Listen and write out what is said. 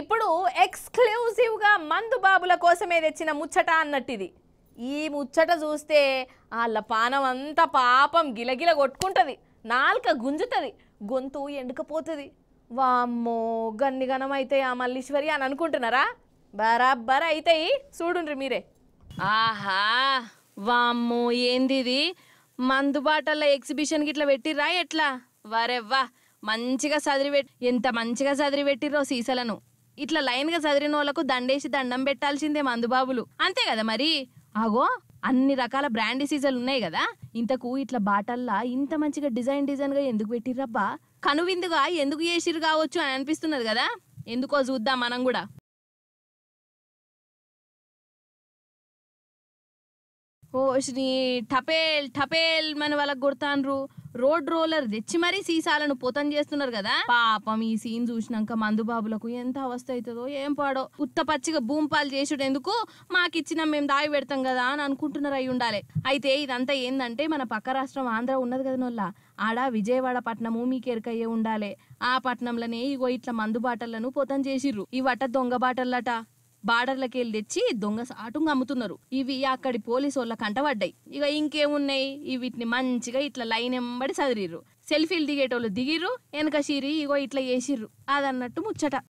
ఇప్పుడు ఎక్స్క్లూజివ్గా మందు బాబుల కోసమే తెచ్చిన ముచ్చట అన్నట్టిది ఈ ముచ్చట చూస్తే వాళ్ళ పానం అంతా పాపం గిలగిల కొట్టుకుంటుంది నాలుక గుంజుతుంది గొంతు ఎండుకపోతుంది వామ్మో గన్ని అయితే ఆ మల్లీశ్వరి అని అనుకుంటున్నారా బరాబర్ అవుతాయి చూడుండ్రి మీరే ఆహా వామ్మో ఏందిది మందు బాటల ఎగ్జిబిషన్ గిట్లా పెట్టిర్రా ఎట్లా వరెవ్వా మంచిగా చదివి ఎంత మంచిగా చదివి పెట్టిర్రో సీసలను ఇట్లా లైన్ గా చదివిన వాళ్ళకు దండేసి దండం పెట్టాల్సిందే మందుబాబులు అంతే కదా మరి ఆగో అన్ని రకాల బ్రాండ్ సీజన్లు ఉన్నాయి కదా ఇంతకు ఇట్లా బాటల్లా ఇంత మంచిగా డిజైన్ డిజైన్ గా ఎందుకు పెట్టిర్రబ్బా కనువిందుగా ఎందుకు చేసిరు కావచ్చు అని అనిపిస్తున్నది కదా ఎందుకో చూద్దాం మనం కూడా ఓ శ్రీ టపేల్ టపేల్ మన వాళ్ళకి కొడతాన్రు రోడ్ రోలర్ తెచ్చి మరీ సీసాలను పోతం చేస్తున్నారు కదా పాపం ఈ సీన్ చూసినాక మందుబాబులకు ఎంత అవస్థ అవుతుందో ఏం పాడో ఉత్త పచ్చిగా భూంపాలు చేసుడు ఎందుకు మాకిచ్చిన మేము దాయి పెడతాం కదా అని అనుకుంటున్నారు అయి ఉండాలి అయితే ఇదంతా ఏందంటే మన పక్క రాష్ట్రం ఆంధ్ర ఉన్నది కదా నొల్ల ఆడ విజయవాడ పట్నము మీకు ఎరకయ్యే ఉండాలి ఆ పట్నంలోనే ఇగో ఇట్లా మందు బాటలను పోతం చేసిర్రు ఇవట దొంగ బాటల్లట బార్డర్లకి వెళ్ళి తెచ్చి దొంగ సాటుగా అమ్ముతున్నారు ఇవి అక్కడి పోలీసు వాళ్ళ అంటబడ్డాయి ఇక ఇంకేమున్నాయి వీటిని మంచిగా ఇట్లా లైన్ ఎంబడి చదిరిర్రు సెల్ఫీలు దిగేటోళ్ళు దిగిర్రు వెనక సీరి ఇగో ఇట్లా వేసిర్రు అదన్నట్టు ముచ్చట